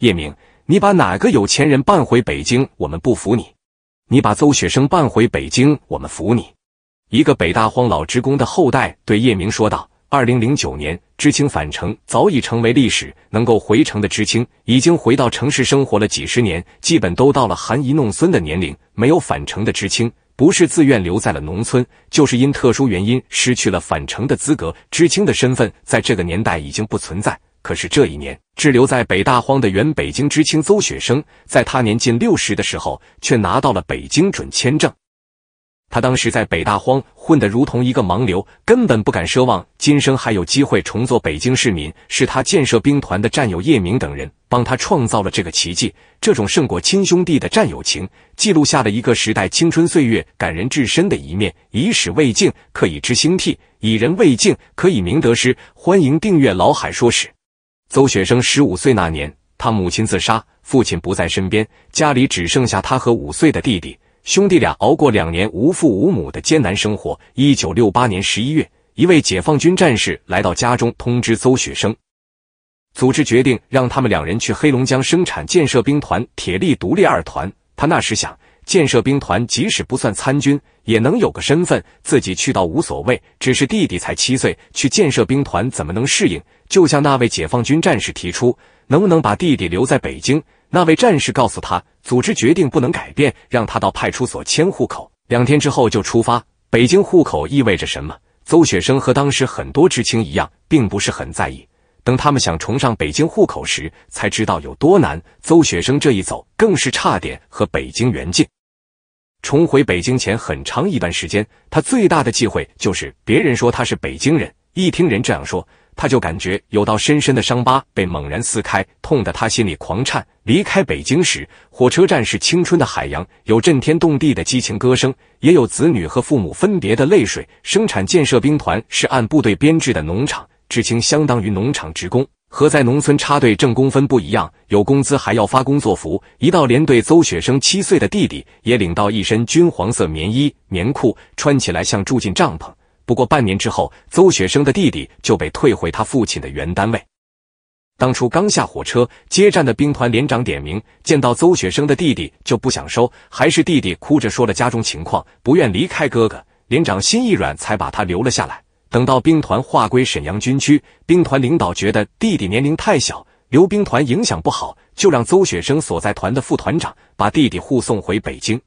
叶明，你把哪个有钱人办回北京？我们不服你。你把邹雪生办回北京，我们服你。一个北大荒老职工的后代对叶明说道：“二零零九年，知青返城早已成为历史。能够回城的知青，已经回到城市生活了几十年，基本都到了含饴弄孙的年龄。没有返城的知青，不是自愿留在了农村，就是因特殊原因失去了返城的资格。知青的身份，在这个年代已经不存在。”可是这一年，滞留在北大荒的原北京知青邹雪生，在他年近六十的时候，却拿到了北京准签证。他当时在北大荒混得如同一个盲流，根本不敢奢望今生还有机会重做北京市民。是他建设兵团的战友叶明等人，帮他创造了这个奇迹。这种胜过亲兄弟的战友情，记录下了一个时代青春岁月感人至深的一面。以史为镜，可以知兴替；以人为镜，可以明得失。欢迎订阅老海说史。邹雪生十五岁那年，他母亲自杀，父亲不在身边，家里只剩下他和五岁的弟弟。兄弟俩熬过两年无父无母的艰难生活。一九六八年十一月，一位解放军战士来到家中，通知邹雪生，组织决定让他们两人去黑龙江生产建设兵团铁力独立二团。他那时想。建设兵团即使不算参军，也能有个身份。自己去到无所谓，只是弟弟才七岁，去建设兵团怎么能适应？就像那位解放军战士提出，能不能把弟弟留在北京？那位战士告诉他，组织决定不能改变，让他到派出所迁户口。两天之后就出发。北京户口意味着什么？邹雪生和当时很多知青一样，并不是很在意。等他们想重上北京户口时，才知道有多难。邹雪生这一走，更是差点和北京缘尽。重回北京前很长一段时间，他最大的忌讳就是别人说他是北京人。一听人这样说，他就感觉有道深深的伤疤被猛然撕开，痛得他心里狂颤。离开北京时，火车站是青春的海洋，有震天动地的激情歌声，也有子女和父母分别的泪水。生产建设兵团是按部队编制的农场。知青相当于农场职工，和在农村插队挣工分不一样，有工资还要发工作服。一到连队，邹雪生七岁的弟弟也领到一身军黄色棉衣、棉裤，穿起来像住进帐篷。不过半年之后，邹雪生的弟弟就被退回他父亲的原单位。当初刚下火车，接站的兵团连长点名，见到邹雪生的弟弟就不想收，还是弟弟哭着说了家中情况，不愿离开哥哥，连长心一软，才把他留了下来。等到兵团划归沈阳军区，兵团领导觉得弟弟年龄太小，留兵团影响不好，就让邹雪生所在团的副团长把弟弟护送回北京。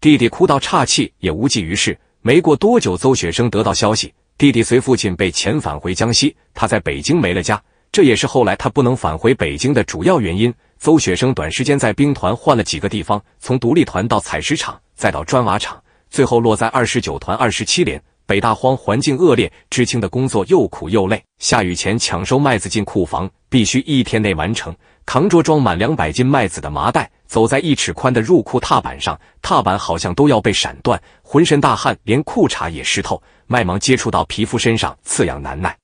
弟弟哭到岔气也无济于事。没过多久，邹雪生得到消息，弟弟随父亲被遣返回江西，他在北京没了家，这也是后来他不能返回北京的主要原因。邹雪生短时间在兵团换了几个地方，从独立团到采石场，再到砖瓦厂，最后落在二十九团二十七连。北大荒环境恶劣，知青的工作又苦又累。下雨前抢收麦子进库房，必须一天内完成。扛着装满两百斤麦子的麻袋，走在一尺宽的入库踏板上，踏板好像都要被闪断。浑身大汗，连裤衩也湿透，麦芒接触到皮肤身上，刺痒难耐。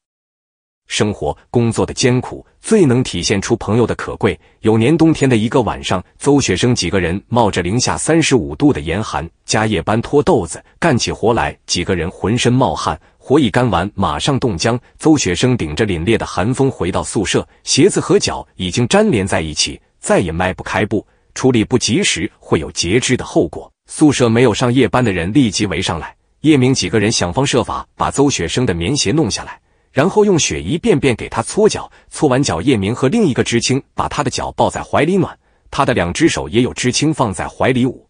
生活工作的艰苦。最能体现出朋友的可贵。有年冬天的一个晚上，邹雪生几个人冒着零下三十五度的严寒加夜班脱豆子，干起活来，几个人浑身冒汗，活一干完马上冻僵。邹雪生顶着凛冽的寒风回到宿舍，鞋子和脚已经粘连在一起，再也迈不开步。处理不及时会有截肢的后果。宿舍没有上夜班的人立即围上来，叶明几个人想方设法把邹雪生的棉鞋弄下来。然后用雪一遍遍给他搓脚，搓完脚，叶明和另一个知青把他的脚抱在怀里暖，他的两只手也有知青放在怀里捂，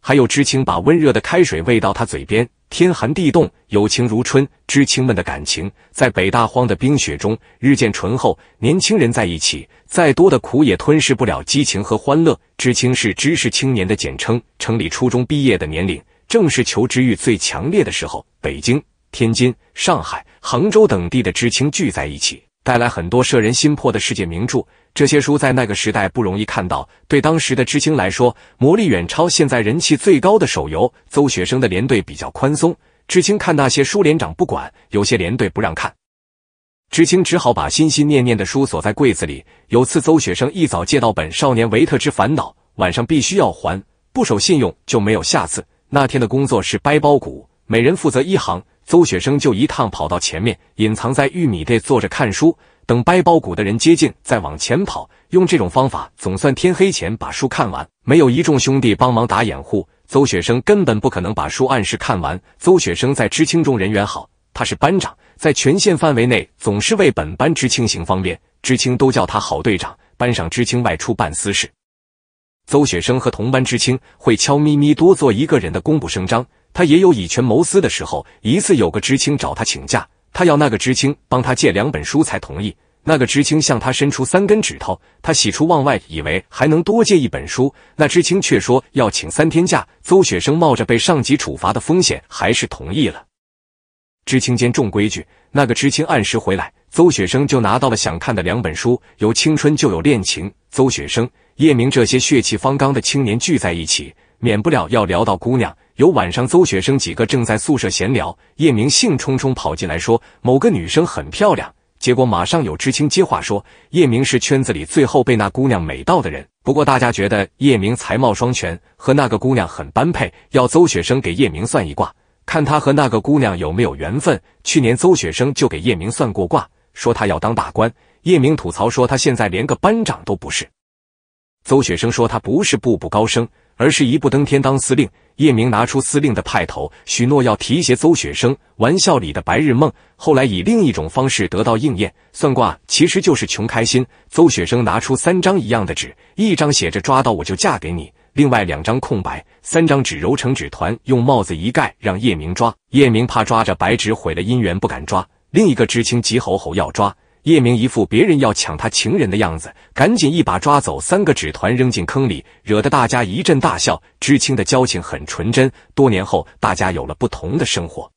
还有知青把温热的开水喂到他嘴边。天寒地冻，友情如春，知青们的感情在北大荒的冰雪中日渐醇厚。年轻人在一起，再多的苦也吞噬不了激情和欢乐。知青是知识青年的简称，城里初中毕业的年龄，正是求知欲最强烈的时候。北京。天津、上海、杭州等地的知青聚在一起，带来很多摄人心魄的世界名著。这些书在那个时代不容易看到，对当时的知青来说，魔力远超现在人气最高的手游。邹学生的连队比较宽松，知青看那些书，连长不管；有些连队不让看，知青只好把心心念念的书锁在柜子里。有次，邹学生一早借到本《少年维特之烦恼》，晚上必须要还，不守信用就没有下次。那天的工作是掰苞谷，每人负责一行。邹雪生就一趟跑到前面，隐藏在玉米地坐着看书，等掰苞谷的人接近，再往前跑。用这种方法，总算天黑前把书看完。没有一众兄弟帮忙打掩护，邹雪生根本不可能把书按时看完。邹雪生在知青中人缘好，他是班长，在全县范围内总是为本班知青行方便，知青都叫他好队长。班上知青外出办私事，邹雪生和同班知青会悄咪咪多做一个人的工部声张。他也有以权谋私的时候。一次，有个知青找他请假，他要那个知青帮他借两本书才同意。那个知青向他伸出三根指头，他喜出望外，以为还能多借一本书。那知青却说要请三天假。邹雪生冒着被上级处罚的风险，还是同意了。知青间重规矩，那个知青按时回来，邹雪生就拿到了想看的两本书。有青春就有恋情。邹雪生、叶明这些血气方刚的青年聚在一起，免不了要聊到姑娘。有晚上，邹雪生几个正在宿舍闲聊，叶明兴冲冲跑进来，说某个女生很漂亮。结果马上有知青接话说，叶明是圈子里最后被那姑娘美到的人。不过大家觉得叶明才貌双全，和那个姑娘很般配，要邹雪生给叶明算一卦，看他和那个姑娘有没有缘分。去年邹雪生就给叶明算过卦，说他要当大官。叶明吐槽说他现在连个班长都不是。邹雪生说他不是步步高升。而是一步登天当司令，叶明拿出司令的派头，许诺要提携邹雪生。玩笑里的白日梦，后来以另一种方式得到应验。算卦其实就是穷开心。邹雪生拿出三张一样的纸，一张写着抓到我就嫁给你，另外两张空白。三张纸揉成纸团，用帽子一盖，让叶明抓。叶明怕抓着白纸毁了姻缘，不敢抓。另一个知青急吼吼要抓。叶明一副别人要抢他情人的样子，赶紧一把抓走三个纸团扔进坑里，惹得大家一阵大笑。知青的交情很纯真，多年后大家有了不同的生活，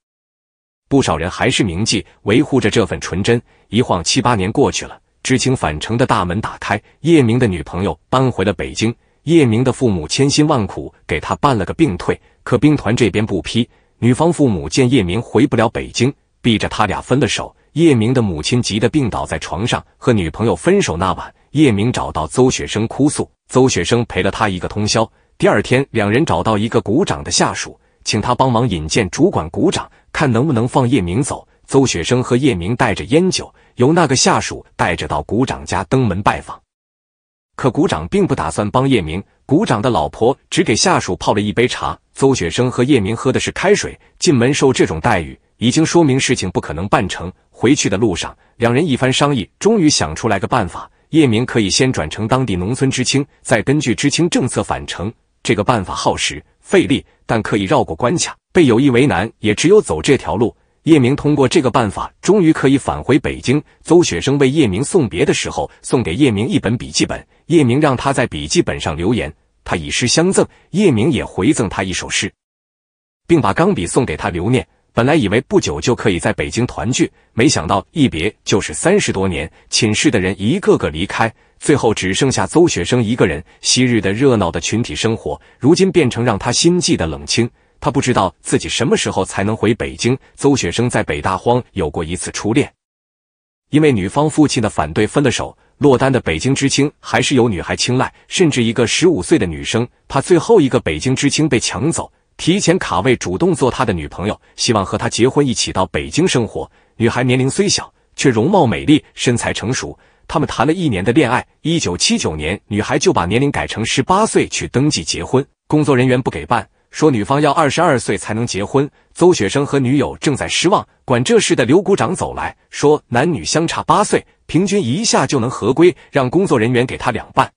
不少人还是铭记维护着这份纯真。一晃七八年过去了，知青返城的大门打开，叶明的女朋友搬回了北京。叶明的父母千辛万苦给他办了个病退，可兵团这边不批。女方父母见叶明回不了北京，逼着他俩分了手。叶明的母亲急得病倒在床上，和女朋友分手那晚，叶明找到邹雪生哭诉，邹雪生陪了他一个通宵。第二天，两人找到一个股长的下属，请他帮忙引荐主管股长，看能不能放叶明走。邹雪生和叶明带着烟酒，由那个下属带着到股长家登门拜访。可股长并不打算帮叶明，股长的老婆只给下属泡了一杯茶，邹雪生和叶明喝的是开水。进门受这种待遇，已经说明事情不可能办成。回去的路上，两人一番商议，终于想出来个办法：叶明可以先转成当地农村知青，再根据知青政策返程。这个办法耗时费力，但可以绕过关卡。被有意为难，也只有走这条路。叶明通过这个办法，终于可以返回北京。邹雪生为叶明送别的时候，送给叶明一本笔记本。叶明让他在笔记本上留言，他以诗相赠，叶明也回赠他一首诗，并把钢笔送给他留念。本来以为不久就可以在北京团聚，没想到一别就是三十多年。寝室的人一个个离开，最后只剩下邹雪生一个人。昔日的热闹的群体生活，如今变成让他心悸的冷清。他不知道自己什么时候才能回北京。邹雪生在北大荒有过一次初恋，因为女方父亲的反对分了手。落单的北京知青还是有女孩青睐，甚至一个十五岁的女生怕最后一个北京知青被抢走，提前卡位主动做他的女朋友，希望和他结婚一起到北京生活。女孩年龄虽小，却容貌美丽，身材成熟。他们谈了一年的恋爱。一九七九年，女孩就把年龄改成十八岁去登记结婚，工作人员不给办。说女方要二十二岁才能结婚，邹雪生和女友正在失望。管这事的刘股长走来说，男女相差八岁，平均一下就能合规，让工作人员给他两半。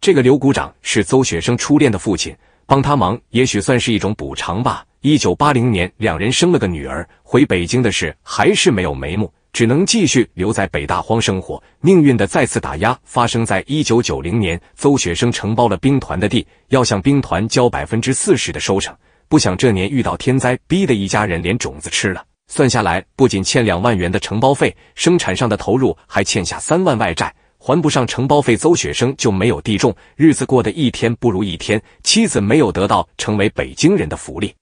这个刘股长是邹雪生初恋的父亲，帮他忙也许算是一种补偿吧。一九八零年，两人生了个女儿，回北京的事还是没有眉目。只能继续留在北大荒生活。命运的再次打压发生在一九九零年，邹雪生承包了兵团的地，要向兵团交百分之四十的收成。不想这年遇到天灾，逼得一家人连种子吃了。算下来，不仅欠两万元的承包费，生产上的投入还欠下三万外债，还不上承包费，邹雪生就没有地种，日子过得一天不如一天。妻子没有得到成为北京人的福利。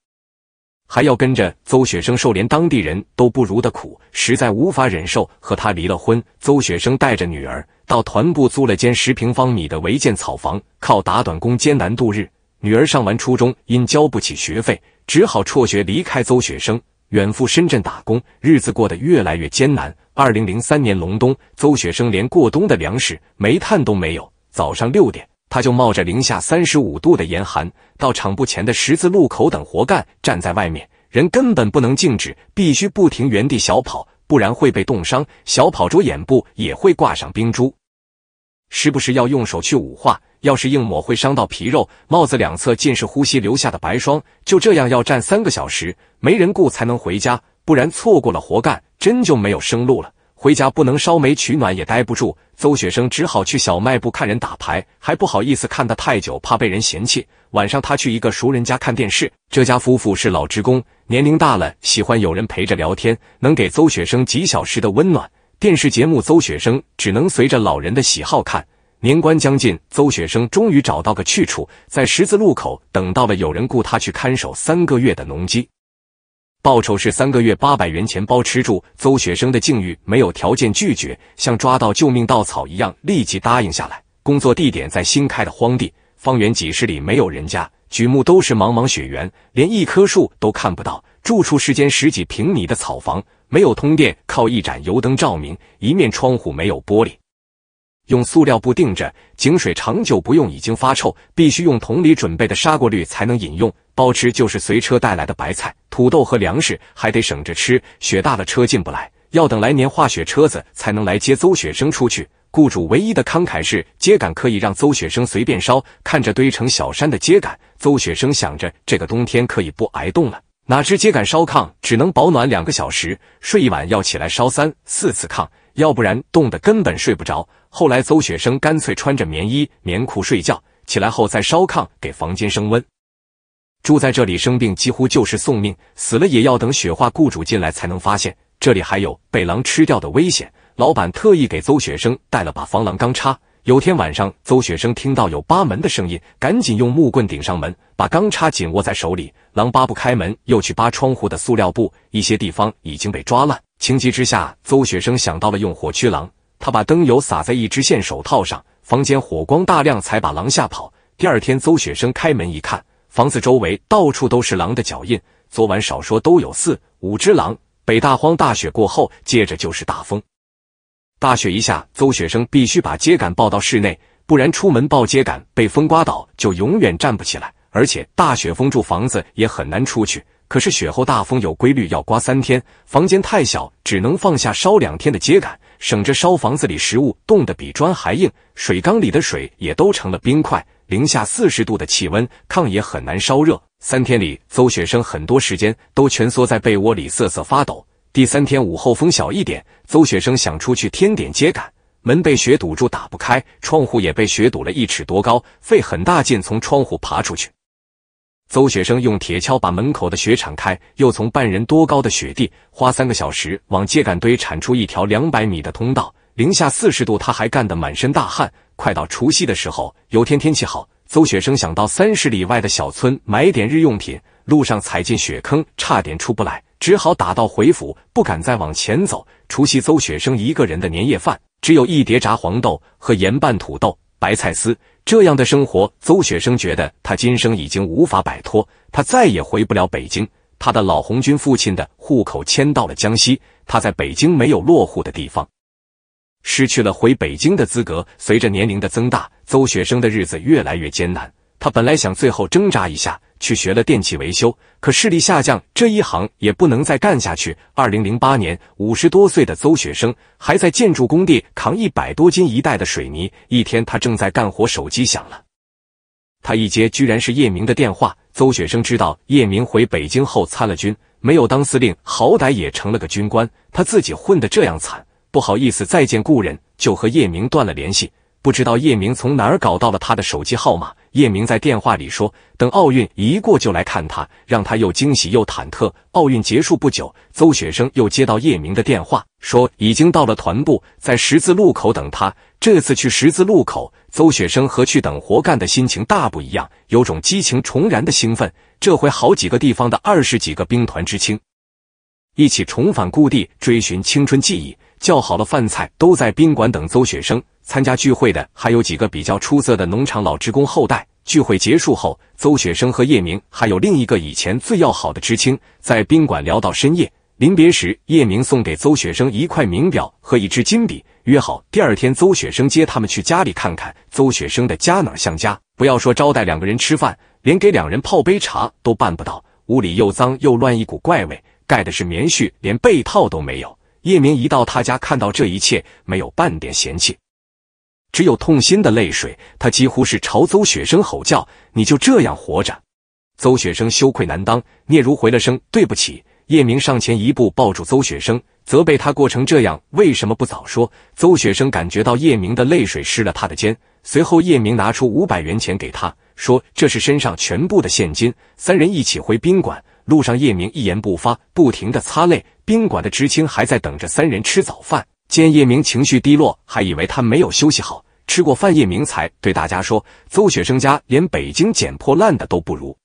还要跟着邹雪生受连当地人都不如的苦，实在无法忍受，和他离了婚。邹雪生带着女儿到团部租了间十平方米的违建草房，靠打短工艰难度日。女儿上完初中，因交不起学费，只好辍学离开邹雪生，远赴深圳打工，日子过得越来越艰难。二零零三年隆冬，邹雪生连过冬的粮食、煤炭都没有。早上六点。他就冒着零下三十五度的严寒，到厂部前的十字路口等活干，站在外面，人根本不能静止，必须不停原地小跑，不然会被冻伤。小跑着，眼部也会挂上冰珠，时不时要用手去捂化，要是硬抹会伤到皮肉。帽子两侧尽是呼吸留下的白霜，就这样要站三个小时，没人顾才能回家，不然错过了活干，真就没有生路了。回家不能烧煤取暖，也待不住。邹雪生只好去小卖部看人打牌，还不好意思看得太久，怕被人嫌弃。晚上他去一个熟人家看电视，这家夫妇是老职工，年龄大了，喜欢有人陪着聊天，能给邹雪生几小时的温暖。电视节目邹雪生只能随着老人的喜好看。年关将近，邹雪生终于找到个去处，在十字路口等到了有人雇他去看守三个月的农机。报酬是三个月八百元钱包吃住。邹雪生的境遇没有条件拒绝，像抓到救命稻草一样立即答应下来。工作地点在新开的荒地，方圆几十里没有人家，举目都是茫茫雪原，连一棵树都看不到。住处是间十几平米的草房，没有通电，靠一盏油灯照明，一面窗户没有玻璃，用塑料布定着。井水长久不用已经发臭，必须用桶里准备的杀过氯才能饮用。包吃就是随车带来的白菜、土豆和粮食，还得省着吃。雪大了，车进不来，要等来年化雪，车子才能来接邹雪生出去。雇主唯一的慷慨是秸秆可以让邹雪生随便烧。看着堆成小山的秸秆，邹雪生想着这个冬天可以不挨冻了。哪知秸秆烧炕只能保暖两个小时，睡一晚要起来烧三四次炕，要不然冻得根本睡不着。后来邹雪生干脆穿着棉衣、棉裤睡觉，起来后再烧炕给房间升温。住在这里生病几乎就是送命，死了也要等雪化，雇主进来才能发现这里还有被狼吃掉的危险。老板特意给邹雪生带了把防狼钢叉。有天晚上，邹雪生听到有扒门的声音，赶紧用木棍顶上门，把钢叉紧握在手里。狼扒不开门，又去扒窗户的塑料布，一些地方已经被抓烂。情急之下，邹雪生想到了用火驱狼。他把灯油洒在一只线手套上，房间火光大亮，才把狼吓跑。第二天，邹雪生开门一看。房子周围到处都是狼的脚印，昨晚少说都有四五只狼。北大荒大雪过后，接着就是大风。大雪一下，邹雪生必须把秸秆抱到室内，不然出门抱秸秆被风刮倒，就永远站不起来。而且大雪封住房子，也很难出去。可是雪后大风有规律，要刮三天。房间太小，只能放下烧两天的秸秆，省着烧房子里食物冻得比砖还硬。水缸里的水也都成了冰块。零下四十度的气温，炕也很难烧热。三天里，邹雪生很多时间都蜷缩在被窝里瑟瑟发抖。第三天午后，风小一点，邹雪生想出去添点秸秆，门被雪堵住打不开，窗户也被雪堵了一尺多高，费很大劲从窗户爬出去。邹雪生用铁锹把门口的雪铲开，又从半人多高的雪地花三个小时往秸秆堆铲出一条两百米的通道。零下四十度，他还干得满身大汗。快到除夕的时候，有天天气好，邹雪生想到三十里外的小村买点日用品，路上踩进雪坑，差点出不来，只好打道回府，不敢再往前走。除夕，邹雪生一个人的年夜饭，只有一碟炸黄豆和盐拌土豆、白菜丝。这样的生活，邹雪生觉得他今生已经无法摆脱，他再也回不了北京。他的老红军父亲的户口迁到了江西，他在北京没有落户的地方。失去了回北京的资格，随着年龄的增大，邹学生的日子越来越艰难。他本来想最后挣扎一下，去学了电器维修，可视力下降，这一行也不能再干下去。二零零八年，五十多岁的邹学生还在建筑工地扛一百多斤一袋的水泥。一天，他正在干活，手机响了，他一接，居然是叶明的电话。邹雪生知道叶明回北京后参了军，没有当司令，好歹也成了个军官。他自己混得这样惨。不好意思，再见故人，就和叶明断了联系。不知道叶明从哪儿搞到了他的手机号码。叶明在电话里说，等奥运一过就来看他，让他又惊喜又忐忑。奥运结束不久，邹雪生又接到叶明的电话，说已经到了团部，在十字路口等他。这次去十字路口，邹雪生和去等活干的心情大不一样，有种激情重燃的兴奋。这回好几个地方的二十几个兵团知青，一起重返故地，追寻青春记忆。叫好了饭菜都在宾馆等邹雪生。参加聚会的还有几个比较出色的农场老职工后代。聚会结束后，邹雪生和叶明还有另一个以前最要好的知青在宾馆聊到深夜。临别时，叶明送给邹雪生一块名表和一支金笔，约好第二天邹雪生接他们去家里看看。邹雪生的家哪像家？不要说招待两个人吃饭，连给两人泡杯茶都办不到。屋里又脏又乱，一股怪味，盖的是棉絮，连被套都没有。叶明一到他家，看到这一切，没有半点嫌弃，只有痛心的泪水。他几乎是朝邹雪生吼叫：“你就这样活着？”邹雪生羞愧难当，聂如回了声：“对不起。”叶明上前一步，抱住邹雪生，责备他过成这样，为什么不早说？邹雪生感觉到叶明的泪水湿了他的肩。随后，叶明拿出五百元钱给他，说：“这是身上全部的现金。”三人一起回宾馆。路上，叶明一言不发，不停的擦泪。宾馆的知青还在等着三人吃早饭。见叶明情绪低落，还以为他没有休息好。吃过饭，叶明才对大家说：“邹雪生家连北京捡破烂的都不如，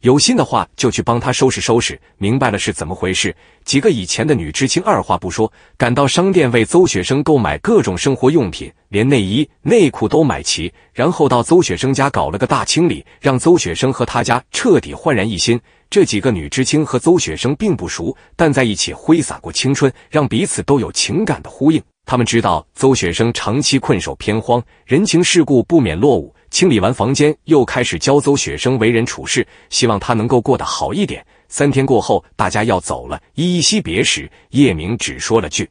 有心的话就去帮他收拾收拾。”明白了是怎么回事，几个以前的女知青二话不说，赶到商店为邹雪生购买各种生活用品，连内衣内裤都买齐，然后到邹雪生家搞了个大清理，让邹雪生和他家彻底焕然一新。这几个女知青和邹雪生并不熟，但在一起挥洒过青春，让彼此都有情感的呼应。他们知道邹雪生长期困守偏荒，人情世故不免落伍。清理完房间，又开始教邹雪生为人处事，希望他能够过得好一点。三天过后，大家要走了，依依惜别时，叶明只说了句：“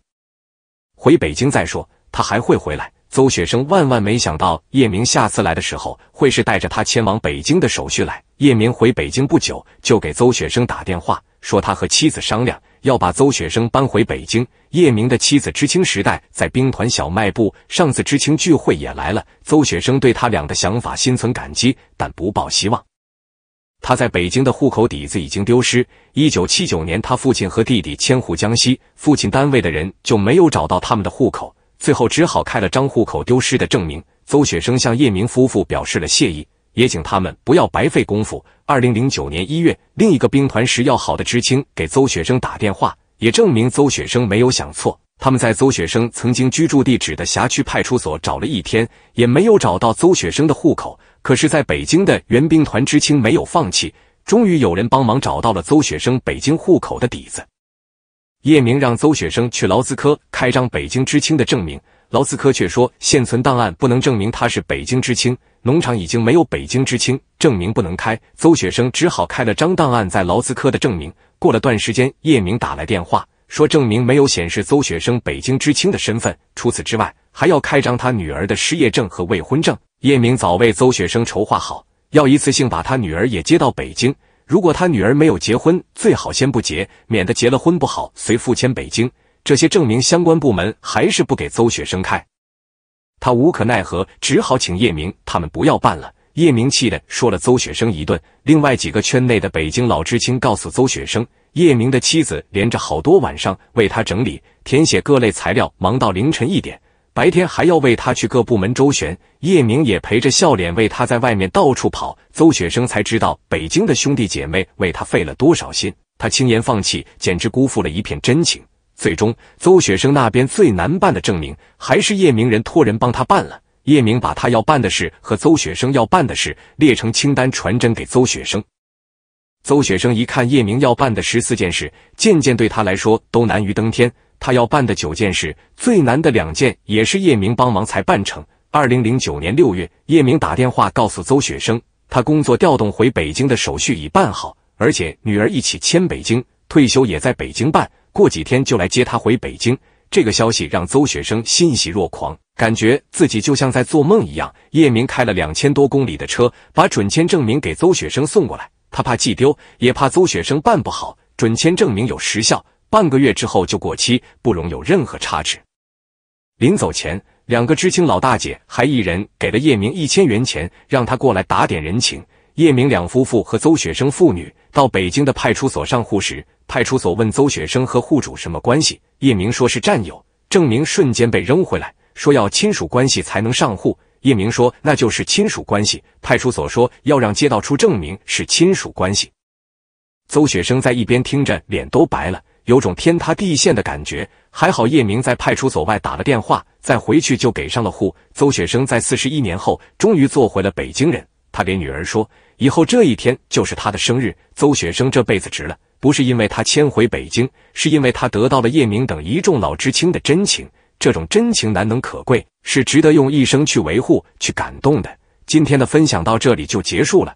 回北京再说，他还会回来。”邹雪生万万没想到，叶明下次来的时候会是带着他迁往北京的手续来。叶明回北京不久，就给邹雪生打电话，说他和妻子商量要把邹雪生搬回北京。叶明的妻子知青时代在兵团小卖部，上次知青聚会也来了。邹雪生对他俩的想法心存感激，但不抱希望。他在北京的户口底子已经丢失。一九七九年，他父亲和弟弟迁户江西，父亲单位的人就没有找到他们的户口。最后只好开了张户口丢失的证明。邹雪生向叶明夫妇表示了谢意，也请他们不要白费功夫。二零零九年一月，另一个兵团时要好的知青给邹雪生打电话，也证明邹雪生没有想错。他们在邹雪生曾经居住地址的辖区派出所找了一天，也没有找到邹雪生的户口。可是，在北京的原兵团知青没有放弃，终于有人帮忙找到了邹雪生北京户口的底子。叶明让邹雪生去劳资科开张北京知青的证明，劳资科却说现存档案不能证明他是北京知青，农场已经没有北京知青证明不能开，邹雪生只好开了张档案在劳资科的证明。过了段时间，叶明打来电话说证明没有显示邹雪生北京知青的身份，除此之外还要开张他女儿的失业证和未婚证。叶明早为邹雪生筹划好，要一次性把他女儿也接到北京。如果他女儿没有结婚，最好先不结，免得结了婚不好随父迁北京。这些证明相关部门还是不给邹雪生开，他无可奈何，只好请叶明他们不要办了。叶明气的说了邹雪生一顿。另外几个圈内的北京老知青告诉邹雪生，叶明的妻子连着好多晚上为他整理、填写各类材料，忙到凌晨一点。白天还要为他去各部门周旋，叶明也陪着笑脸为他在外面到处跑。邹雪生才知道北京的兄弟姐妹为他费了多少心，他轻言放弃，简直辜负了一片真情。最终，邹雪生那边最难办的证明，还是叶明人托人帮他办了。叶明把他要办的事和邹雪生要办的事列成清单，传真给邹雪生。邹雪生一看叶明要办的十四件事，件件对他来说都难于登天。他要办的九件事，最难的两件也是叶明帮忙才办成。二零零九年六月，叶明打电话告诉邹雪生，他工作调动回北京的手续已办好，而且女儿一起迁北京，退休也在北京办，过几天就来接他回北京。这个消息让邹雪生欣喜若狂，感觉自己就像在做梦一样。叶明开了两千多公里的车，把准签证明给邹雪生送过来，他怕寄丢，也怕邹雪生办不好，准签证明有时效。半个月之后就过期，不容有任何差池。临走前，两个知青老大姐还一人给了叶明一千元钱，让他过来打点人情。叶明两夫妇和邹雪生父女到北京的派出所上户时，派出所问邹雪生和户主什么关系，叶明说是战友，证明瞬间被扔回来说要亲属关系才能上户。叶明说那就是亲属关系，派出所说要让街道出证明是亲属关系。邹雪生在一边听着，脸都白了。有种天塌地陷的感觉，还好叶明在派出所外打了电话，再回去就给上了户。邹雪生在四十一年后终于做回了北京人，他给女儿说，以后这一天就是他的生日。邹雪生这辈子值了，不是因为他迁回北京，是因为他得到了叶明等一众老知青的真情，这种真情难能可贵，是值得用一生去维护、去感动的。今天的分享到这里就结束了。